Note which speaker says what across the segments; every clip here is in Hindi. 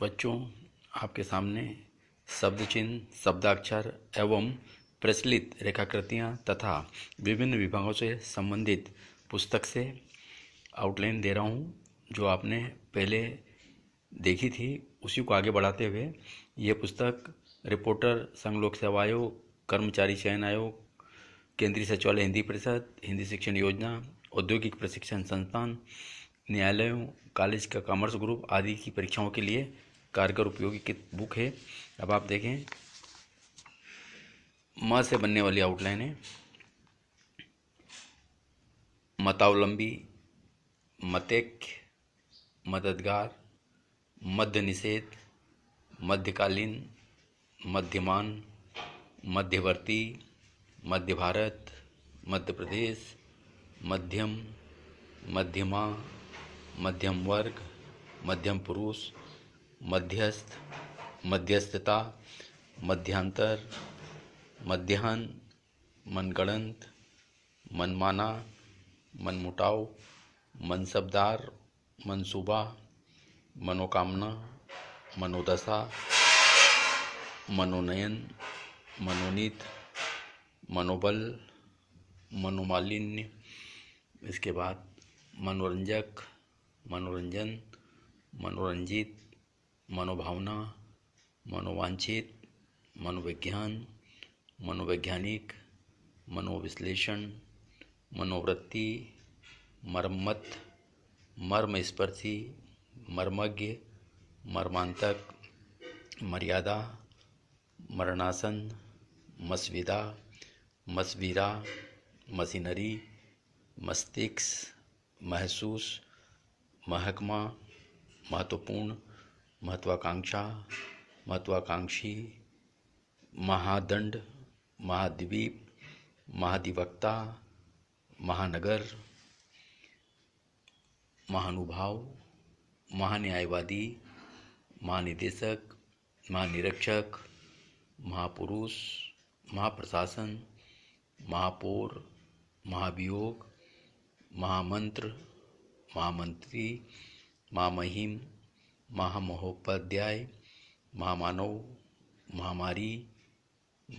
Speaker 1: बच्चों आपके सामने शब्द चिन्ह शब्दाक्षर एवं प्रचलित रेखाकृतियाँ तथा विभिन्न विभागों से संबंधित पुस्तक से आउटलाइन दे रहा हूँ जो आपने पहले देखी थी उसी को आगे बढ़ाते हुए ये पुस्तक रिपोर्टर संघ लोक सेवा आयोग कर्मचारी चयन आयोग केंद्रीय सचिवालय हिंदी परिषद हिंदी शिक्षण योजना औद्योगिक प्रशिक्षण संस्थान न्यायालयों कॉलेज का कॉमर्स ग्रुप आदि की परीक्षाओं के लिए कारगर उपयोगी की बुक है अब आप देखें म से बनने वाली आउटलाइन है मतावलंबी मतेक मददगार मध्य निषेध मध्यकालीन मध्यमान मध्यवर्ती मध्य भारत मध्य प्रदेश मध्यम मध्यमा मध्यम वर्ग मध्यम पुरुष मध्यस्थ मध्यस्थता मध्यांतर मध्यान्ह मनगणंत मनमाना मनमुटाव मनसबदार मनसूबा मनोकामना मनोदशा मनोनयन मनोनीत मनोबल मनोमालिन्य इसके बाद मनोरंजक मनोरंजन मनोरंजित मनोभावना मनोवांछित मनोविज्ञान मनोवैज्ञानिक मनोविश्लेषण मनोवृत्ति मरम्मत मर्मस्पर्शी मर्मज्ञ मर्मांतक मर्यादा मरणासन मसविदा मसवीरा मशीनरी मस्तिष्क महसूस महकमा महत्वपूर्ण महत्वाकांक्षा महत्वाकांक्षी महादंड महाद्वीप महाधिवक्ता महानगर महानुभाव महान्यायवादी महानिदेशक महानिरीक्षक महापुरुष महाप्रशासन महापौर महाभियोग महामंत्र महामंत्री महामहिम महामहोपाध्याय महामानव महामारी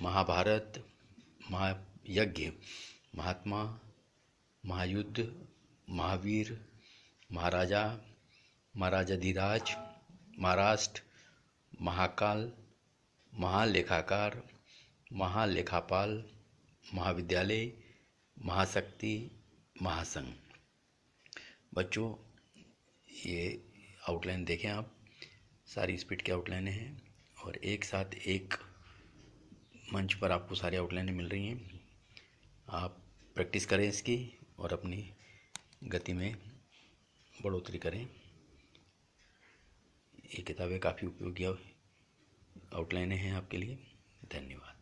Speaker 1: महाभारत महायज्ञ महात्मा महायुद्ध महावीर महाराजा महाराजाधिराज महाराष्ट्र महाकाल महालेखाकार महालेखापाल महाविद्यालय महाशक्ति महासंघ बच्चों ये आउटलाइन देखें आप सारी स्पीड की आउटलाइने हैं और एक साथ एक मंच पर आपको सारी आउटलाइने मिल रही हैं आप प्रैक्टिस करें इसकी और अपनी गति में बढ़ोतरी करें ये किताबें काफ़ी उपयोगी आउटलाइने हैं आपके लिए धन्यवाद